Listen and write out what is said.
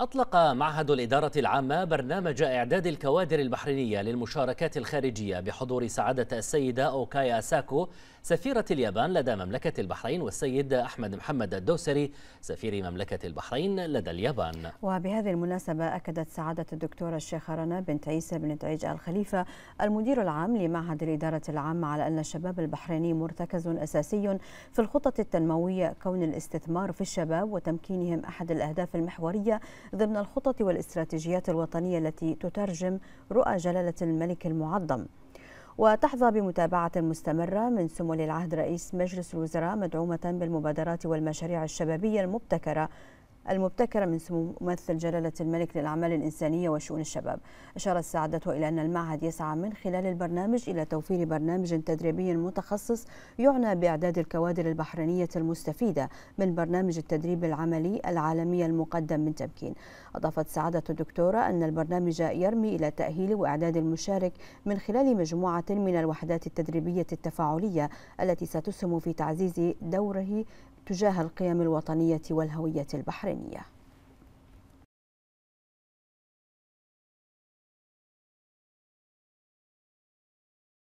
أطلق معهد الإدارة العامة برنامج إعداد الكوادر البحرينية للمشاركات الخارجية بحضور سعادة السيدة أوكايا ساكو سفيرة اليابان لدى مملكة البحرين والسيد أحمد محمد الدوسري سفير مملكة البحرين لدى اليابان وبهذه المناسبة أكدت سعادة الدكتورة الشيخة رنا بنت عيسى بنت عيج الخليفة المدير العام لمعهد الإدارة العامة على أن الشباب البحريني مرتكز أساسي في الخطط التنموية كون الاستثمار في الشباب وتمكينهم أحد الأهداف المحورية ضمن الخطط والاستراتيجيات الوطنية التي تترجم رؤى جلالة الملك المعظم وتحظى بمتابعة مستمرة من سمو العهد رئيس مجلس الوزراء مدعومة بالمبادرات والمشاريع الشبابية المبتكرة المبتكرة من سمو ممثل جلالة الملك للأعمال الإنسانية وشؤون الشباب أشارت سعادة إلى أن المعهد يسعى من خلال البرنامج إلى توفير برنامج تدريبي متخصص يعنى بإعداد الكوادر البحرينية المستفيدة من برنامج التدريب العملي العالمي المقدم من تمكين أضافت سعادة الدكتورة أن البرنامج يرمي إلى تأهيل وإعداد المشارك من خلال مجموعة من الوحدات التدريبية التفاعلية التي ستسهم في تعزيز دوره تجاه القيم الوطنية والهوية البحرينية